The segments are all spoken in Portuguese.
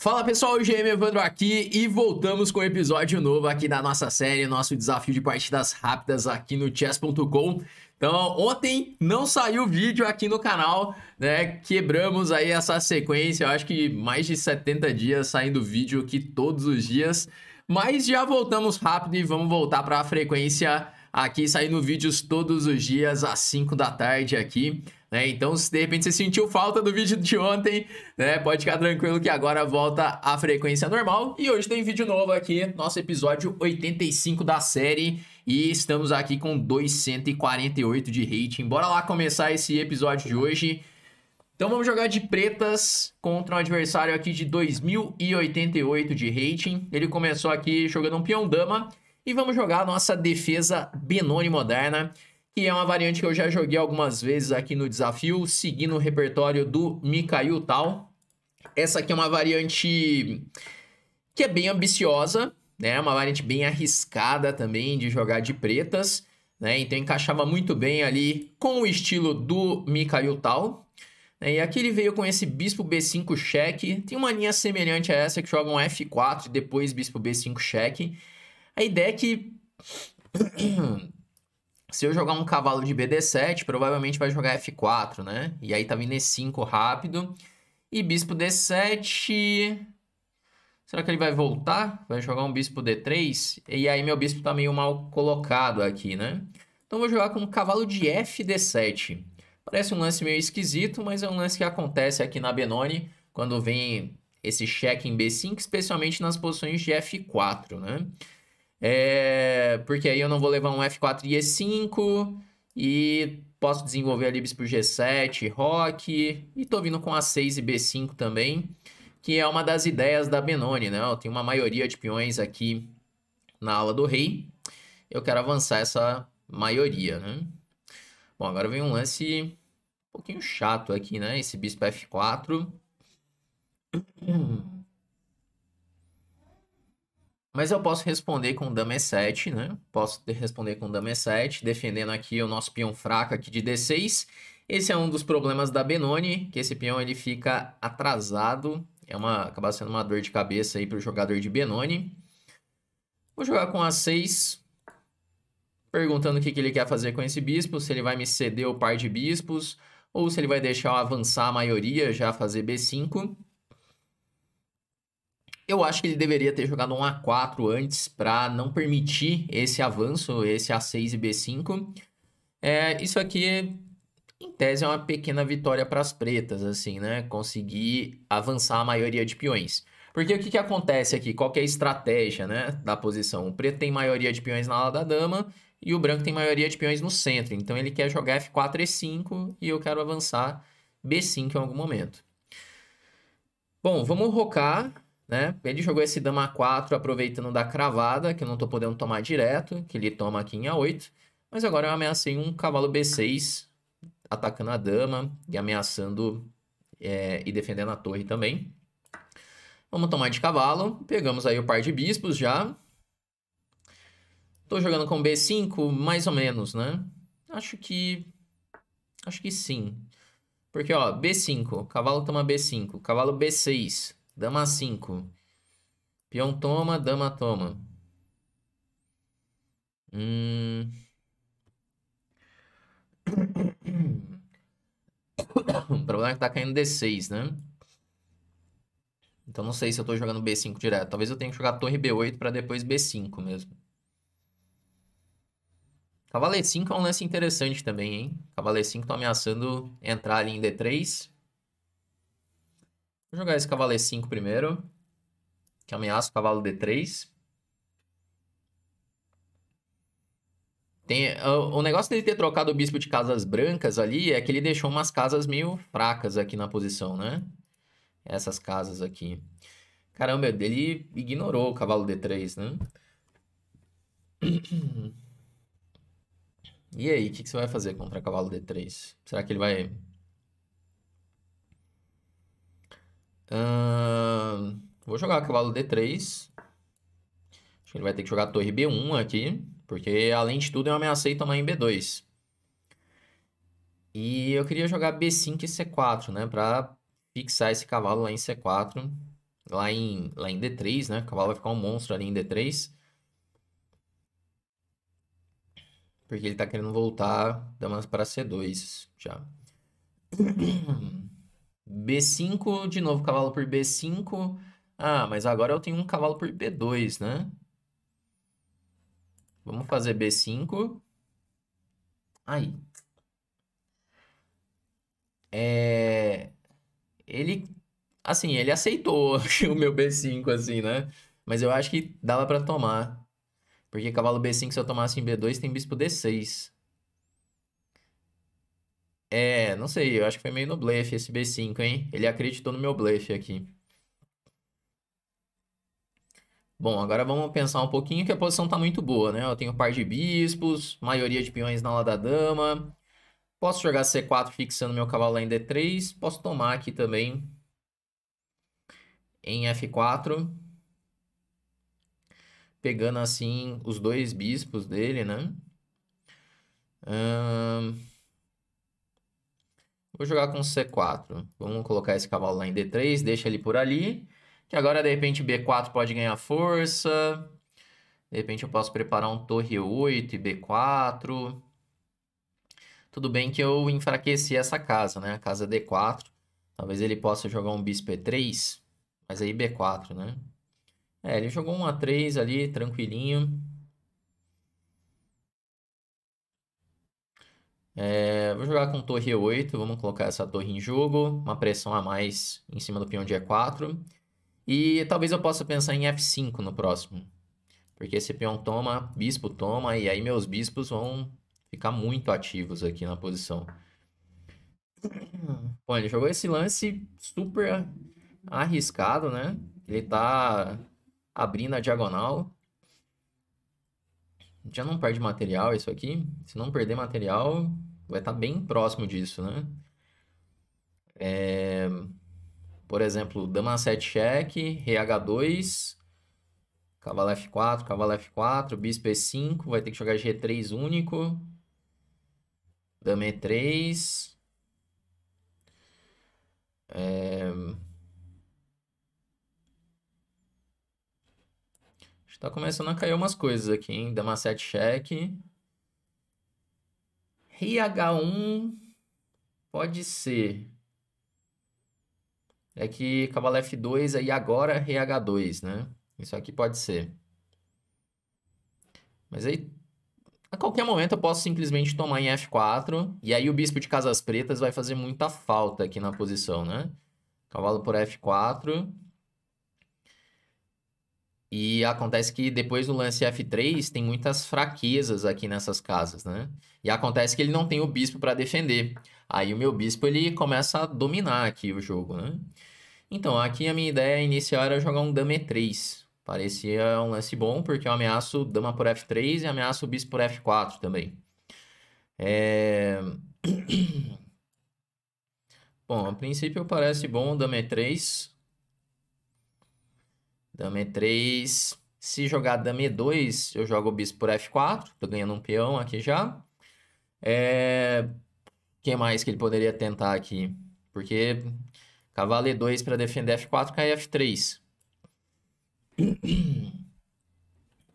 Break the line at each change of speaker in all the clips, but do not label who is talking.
Fala pessoal, o GM Evandro aqui e voltamos com um episódio novo aqui da nossa série, nosso desafio de partidas rápidas aqui no chess.com. Então, ontem não saiu vídeo aqui no canal, né? Quebramos aí essa sequência, eu acho que mais de 70 dias saindo vídeo aqui todos os dias, mas já voltamos rápido e vamos voltar para a frequência aqui saindo vídeos todos os dias às 5 da tarde aqui. Né? Então, se de repente você sentiu falta do vídeo de ontem, né? Pode ficar tranquilo que agora volta à frequência normal. E hoje tem vídeo novo aqui, nosso episódio 85 da série. E estamos aqui com 248 de rating. Bora lá começar esse episódio de hoje. Então vamos jogar de pretas contra um adversário aqui de 2088 de rating. Ele começou aqui jogando um peão dama. E vamos jogar a nossa defesa Benoni Moderna que é uma variante que eu já joguei algumas vezes aqui no desafio, seguindo o repertório do Mikael Tal. Essa aqui é uma variante que é bem ambiciosa, né? Uma variante bem arriscada também de jogar de pretas, né? Então encaixava muito bem ali com o estilo do Mikael Tal. E aqui ele veio com esse bispo B5 cheque. Tem uma linha semelhante a essa que joga um F4 e depois bispo B5 cheque. A ideia é que Se eu jogar um cavalo de BD7, provavelmente vai jogar F4, né? E aí tá vindo E5 rápido. E bispo D7... Será que ele vai voltar? Vai jogar um bispo D3? E aí meu bispo tá meio mal colocado aqui, né? Então vou jogar com um cavalo de FD7. Parece um lance meio esquisito, mas é um lance que acontece aqui na Benoni quando vem esse cheque em B5, especialmente nas posições de F4, né? É... Porque aí eu não vou levar um F4 e E5 e posso desenvolver a Libs por G7, Rock. E tô vindo com A6 e B5 também, que é uma das ideias da Benoni, né? Eu tenho uma maioria de peões aqui na aula do rei. Eu quero avançar essa maioria, né? Bom, agora vem um lance um pouquinho chato aqui, né? Esse bispo F4. Mas eu posso responder com dama e7, né? Posso responder com dama e7, defendendo aqui o nosso peão fraco aqui de d6. Esse é um dos problemas da Benoni, que esse peão ele fica atrasado. É uma, acaba sendo uma dor de cabeça aí para o jogador de Benoni. Vou jogar com a6, perguntando o que, que ele quer fazer com esse bispo, se ele vai me ceder o par de bispos, ou se ele vai deixar eu avançar a maioria, já fazer b5. Eu acho que ele deveria ter jogado um A4 antes para não permitir esse avanço, esse A6 e B5. É, isso aqui, em tese, é uma pequena vitória para as pretas, assim, né? Conseguir avançar a maioria de peões. Porque o que, que acontece aqui? Qual é a estratégia né, da posição? O preto tem maioria de peões na ala da dama e o branco tem maioria de peões no centro. Então ele quer jogar F4 e 5 e eu quero avançar B5 em algum momento. Bom, vamos rocar né? Ele jogou esse dama 4 aproveitando da cravada, que eu não tô podendo tomar direto, que ele toma aqui em A8. Mas agora eu ameacei um cavalo B6, atacando a dama e ameaçando é, e defendendo a torre também. Vamos tomar de cavalo. Pegamos aí o par de bispos já. Tô jogando com B5, mais ou menos, né? Acho que... Acho que sim. Porque, ó, B5, cavalo toma B5, cavalo B6, Dama 5. Peão toma, dama toma. Hum... o problema é que tá caindo D6, né? Então não sei se eu tô jogando B5 direto. Talvez eu tenha que jogar torre B8 para depois B5 mesmo. Cavaleiro 5 é um lance interessante também, hein? Cavaleiro 5 tá ameaçando entrar ali em D3. Vou jogar esse cavalo E5 primeiro. Que ameaça o cavalo D3. Tem, o, negócio dele ter trocado o bispo de casas brancas ali é que ele deixou umas casas meio fracas aqui na posição, né? Essas casas aqui. Caramba, ele ignorou o cavalo D3, né? E aí, o que, que você vai fazer contra o cavalo D3? Será que ele vai Uh, vou jogar cavalo D3. Acho que ele vai ter que jogar torre B1 aqui. Porque, além de tudo, eu ameacei tomar em B2. E eu queria jogar B5 e C4, né? Pra fixar esse cavalo lá em C4. Lá em, lá em D3, né? O cavalo vai ficar um monstro ali em D3. Porque ele tá querendo voltar damas para C2 já. Uhum. B5, de novo cavalo por B5. Ah, mas agora eu tenho um cavalo por B2, né? Vamos fazer B5. Aí. É... Ele, assim, ele aceitou o meu B5, assim, né? Mas eu acho que dava para tomar. Porque cavalo B5, se eu tomasse em B2, tem bispo D6. É, não sei, eu acho que foi meio no blefe esse B5, hein? Ele acreditou no meu blefe aqui. Bom, agora vamos pensar um pouquinho que a posição tá muito boa, né? Eu tenho par de bispos, maioria de peões na ala da dama. Posso jogar C4 fixando meu cavalo lá em D3. Posso tomar aqui também em F4. Pegando assim os dois bispos dele, né? Ahn... Um... Vou jogar com C4. Vamos colocar esse cavalo lá em D3, deixa ele por ali. Que agora, de repente, B4 pode ganhar força. De repente, eu posso preparar um torre 8 e B4. Tudo bem que eu enfraqueci essa casa, né? A casa é D4. Talvez ele possa jogar um bispo E3. Mas aí B4, né? É, ele jogou um A3 ali, tranquilinho. É, vou jogar com torre E8, vamos colocar essa torre em jogo, uma pressão a mais em cima do peão de E4. E talvez eu possa pensar em F5 no próximo. Porque esse peão toma, bispo toma, e aí meus bispos vão ficar muito ativos aqui na posição. Bom, ele jogou esse lance super arriscado, né? Ele tá abrindo a diagonal. Já não perde material isso aqui. Se não perder material, vai estar tá bem próximo disso, né? É, por exemplo, dama 7 cheque, rei H2, cavalo F4, cavalo F4, bispo E5, vai ter que jogar G3 único, dama E3, é... Está começando a cair umas coisas aqui, hein? Dama 7 cheque. RH1 pode ser. É que cavalo F2 aí agora RH2, é né? Isso aqui pode ser. Mas aí, a qualquer momento eu posso simplesmente tomar em F4. E aí o bispo de Casas Pretas vai fazer muita falta aqui na posição, né? Cavalo por F4. E acontece que depois do lance F3 tem muitas fraquezas aqui nessas casas, né? E acontece que ele não tem o bispo para defender. Aí o meu bispo ele começa a dominar aqui o jogo, né? Então, aqui a minha ideia inicial era jogar um dama E3. Parecia um lance bom, porque eu ameaço dama por F3 e ameaço o bispo por F4 também. É... bom, a princípio parece bom o dama E3. Dama E3. Se jogar dama E2, eu jogo o bispo por F4. Tô ganhando um peão aqui já. É... Quem mais que ele poderia tentar aqui? Porque cavalo E2 para defender F4 cai F3.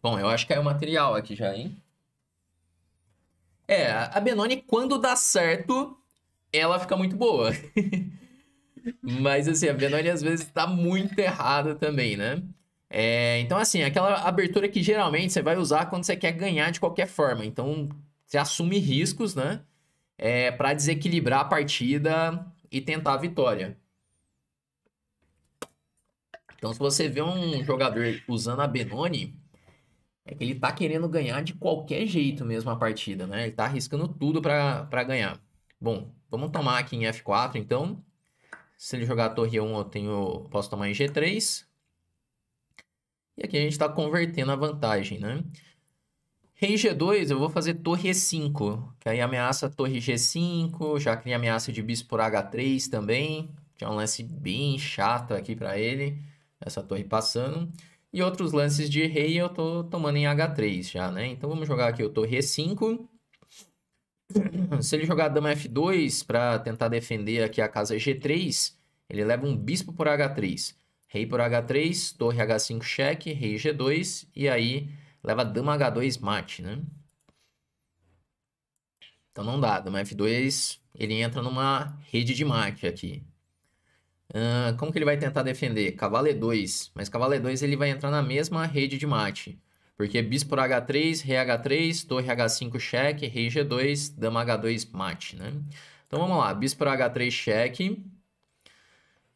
Bom, eu acho que caiu material aqui já, hein? É, a Benoni, quando dá certo, ela fica muito boa. Mas assim, a Benoni às vezes tá muito errada também, né? É, então, assim, aquela abertura que geralmente você vai usar quando você quer ganhar de qualquer forma. Então, você assume riscos, né? É, para desequilibrar a partida e tentar a vitória. Então, se você vê um jogador usando a Benoni, é que ele tá querendo ganhar de qualquer jeito mesmo a partida, né? Ele tá arriscando tudo para ganhar. Bom, vamos tomar aqui em F4, então. Se ele jogar a torre 1, eu tenho, posso tomar em G3. E aqui a gente está convertendo a vantagem, né? Rei G2, eu vou fazer torre E5, que aí ameaça a torre G5, já cria ameaça de bispo por H3 também, que é um lance bem chato aqui para ele, essa torre passando. E outros lances de rei eu tô tomando em H3 já, né? Então vamos jogar aqui o torre E5. Se ele jogar dama F2 para tentar defender aqui a casa G3, ele leva um bispo por H3. Rei por H3, torre H5 cheque, rei G2 e aí leva dama H2 mate, né? Então não dá, dama F2 ele entra numa rede de mate aqui. Uh, como que ele vai tentar defender? Cavalo E2, mas cavalo E2 ele vai entrar na mesma rede de mate. Porque bispo por H3, rei H3, torre H5 cheque, rei G2, dama H2 mate, né? Então vamos lá, bispo por H3 cheque.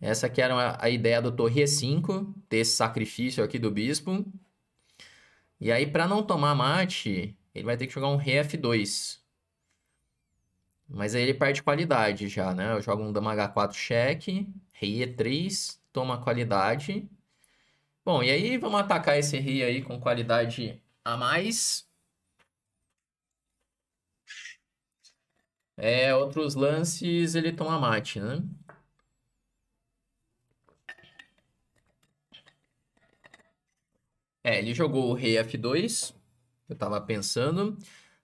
Essa aqui era a ideia do torre E5, ter esse sacrifício aqui do bispo. E aí para não tomar mate, ele vai ter que jogar um rei F2. Mas aí ele perde qualidade já, né? Eu jogo um dama H4 cheque, rei E3, toma qualidade. Bom, e aí vamos atacar esse rei aí com qualidade a mais. É, outros lances ele toma mate, né? É, ele jogou o rei F2, eu tava pensando.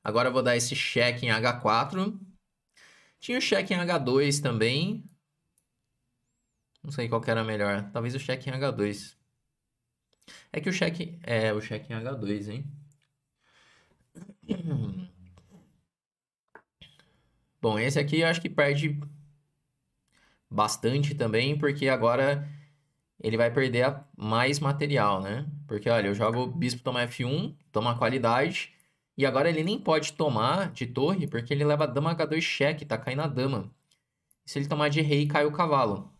Agora eu vou dar esse cheque em H4. Tinha o cheque em H2 também. Não sei qual que era melhor. Talvez o cheque em H2. É que o cheque. É, o cheque em H2, hein? Bom, esse aqui eu acho que perde bastante também, porque agora ele vai perder mais material, né? Porque, olha, eu jogo Bispo toma F1, toma qualidade, e agora ele nem pode tomar de torre, porque ele leva dama H2 cheque, tá caindo a dama. se ele tomar de rei, cai o cavalo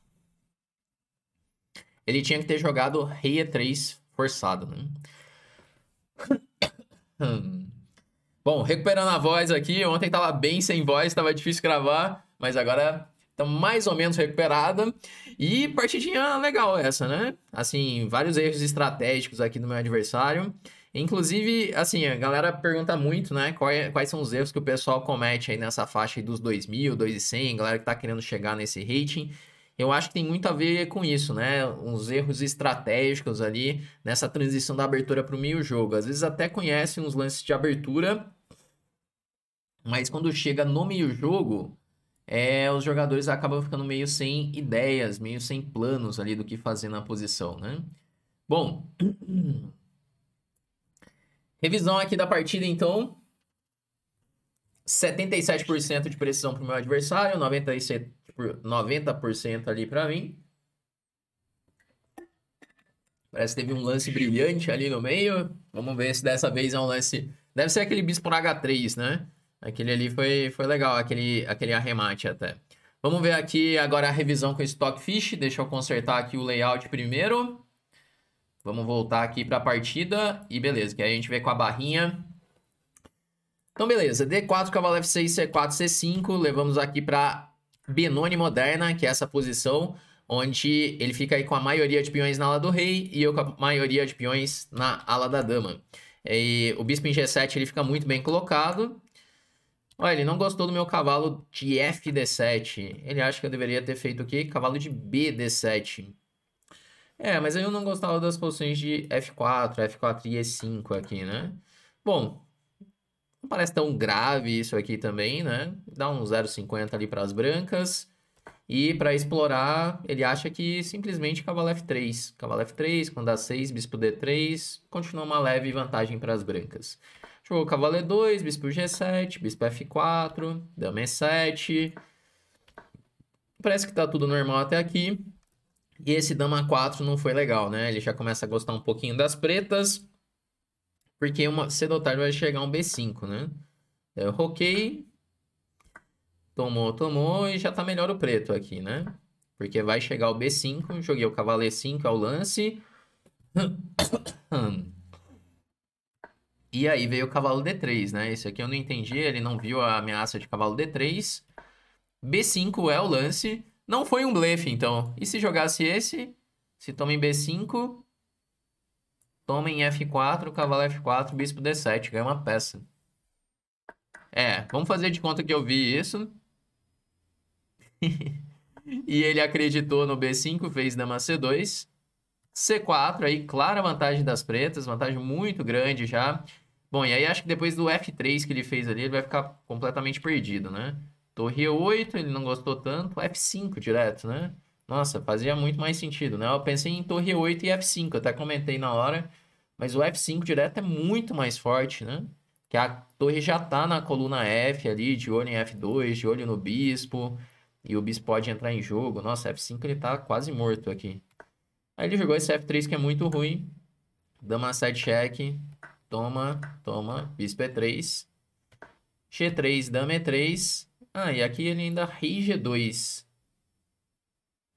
ele tinha que ter jogado rei e3 forçado, né? Bom, recuperando a voz aqui, ontem tava bem sem voz, tava difícil gravar, mas agora tá mais ou menos recuperada. E partidinha legal essa, né? Assim, vários erros estratégicos aqui do meu adversário. Inclusive, assim, a galera pergunta muito, né? É, quais, são os erros que o pessoal comete aí nessa faixa aí dos 2.000, 2.100, galera que tá querendo chegar nesse rating eu acho que tem muito a ver com isso, né? Uns erros estratégicos ali nessa transição da abertura para o meio jogo. Às vezes até conhece uns lances de abertura, mas quando chega no meio jogo, é, os jogadores acabam ficando meio sem ideias, meio sem planos ali do que fazer na posição, né? Bom, revisão aqui da partida então. 77% de precisão para o meu adversário, 97 por 90% ali para mim. Parece que teve um lance brilhante ali no meio. Vamos ver se dessa vez é um lance. Deve ser aquele bispo por H3, né? Aquele ali foi, foi legal, aquele, aquele arremate até. Vamos ver aqui agora a revisão com o Stockfish. Deixa eu consertar aqui o layout primeiro. Vamos voltar aqui para a partida. E beleza, que aí a gente vê com a barrinha. Então, beleza. D4, cavalo F6, C4, C5. Levamos aqui para Benoni Moderna, que é essa posição onde ele fica aí com a maioria de peões na ala do rei e eu com a maioria de peões na ala da dama. E o bispo em G7 ele fica muito bem colocado. Olha, ele não gostou do meu cavalo de FD7. Ele acha que eu deveria ter feito o quê? Cavalo de BD7. É, mas eu não gostava das posições de F4, F4 e E5 aqui, né? Bom, não parece tão grave isso aqui também, né? Dá um 0,50 ali para as brancas. E para explorar, ele acha que simplesmente cavalo F3. Cavalo F3, quando dá 6, bispo D3, continua uma leve vantagem para as brancas. Jogou cavalo E2, bispo G7, bispo F4, dama E7. Parece que tá tudo normal até aqui. E esse dama 4 não foi legal, né? Ele já começa a gostar um pouquinho das pretas. Porque uma, cedo ou tarde vai chegar um B5, né? Eu roquei, tomou, tomou e já tá melhor o preto aqui, né? Porque vai chegar o B5, joguei o cavalo E5 ao é lance. E aí veio o cavalo D3, né? Esse aqui eu não entendi, ele não viu a ameaça de cavalo D3. B5 é o lance. Não foi um blefe, então. E se jogasse esse? Se toma em B5, Toma em F4, cavalo F4, bispo D7. Ganha é uma peça. É, vamos fazer de conta que eu vi isso. e ele acreditou no B5, fez dama C2. C4 aí, clara vantagem das pretas, vantagem muito grande já. Bom, e aí acho que depois do F3 que ele fez ali, ele vai ficar completamente perdido, né? Torre E8, ele não gostou tanto. F5 direto, né? Nossa, fazia muito mais sentido, né? Eu pensei em torre 8 e F5, até comentei na hora. Mas o F5 direto é muito mais forte, né? Que a torre já tá na coluna F ali, de olho em F2, de olho no bispo. E o bispo pode entrar em jogo. Nossa, F5 ele tá quase morto aqui. Aí ele jogou esse F3 que é muito ruim. Dama 7 check. Toma, toma. Bispo E3. É G3, dama E3. É ah, e aqui ele ainda rei G2.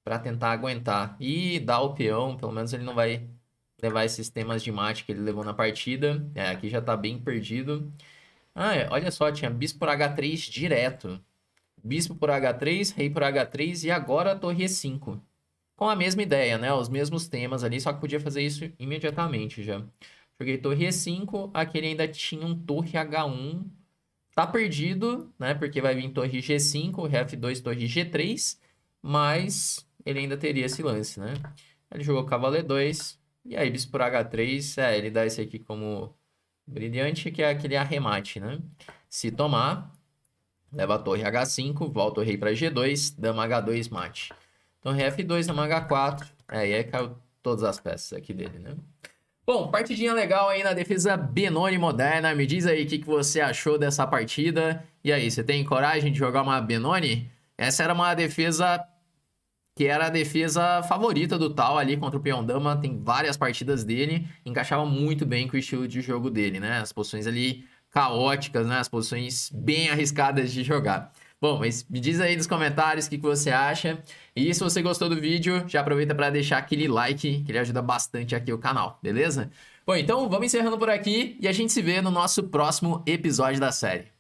Pra tentar aguentar. E dá o peão. Pelo menos ele não vai levar esses temas de mate que ele levou na partida. É, aqui já tá bem perdido. Ah, é, olha só, tinha bispo por H3 direto. Bispo por H3, rei por H3 e agora torre E5. Com a mesma ideia, né? Os mesmos temas ali, só que podia fazer isso imediatamente já. Joguei torre E5, aqui ele ainda tinha um torre H1. Tá perdido, né? Porque vai vir torre G5, F2, torre G3. Mas ele ainda teria esse lance, né? Ele jogou cavalo E2, e aí, bis por H3, é, ele dá esse aqui como brilhante, que é aquele arremate, né? Se tomar, leva a torre H5, volta o rei para G2, dama H2, mate. Então, rei F2, dama H4, aí, é, aí caiu todas as peças aqui dele, né? Bom, partidinha legal aí na defesa Benoni moderna. Me diz aí o que, que você achou dessa partida. E aí, você tem coragem de jogar uma Benoni? Essa era uma defesa que era a defesa favorita do Tal ali contra o Dama. tem várias partidas dele, encaixava muito bem com o estilo de jogo dele, né? As posições ali caóticas, né? As posições bem arriscadas de jogar. Bom, mas me diz aí nos comentários o que, que você acha. E se você gostou do vídeo, já aproveita para deixar aquele like, que ele ajuda bastante aqui o canal, beleza? Bom, então vamos encerrando por aqui e a gente se vê no nosso próximo episódio da série.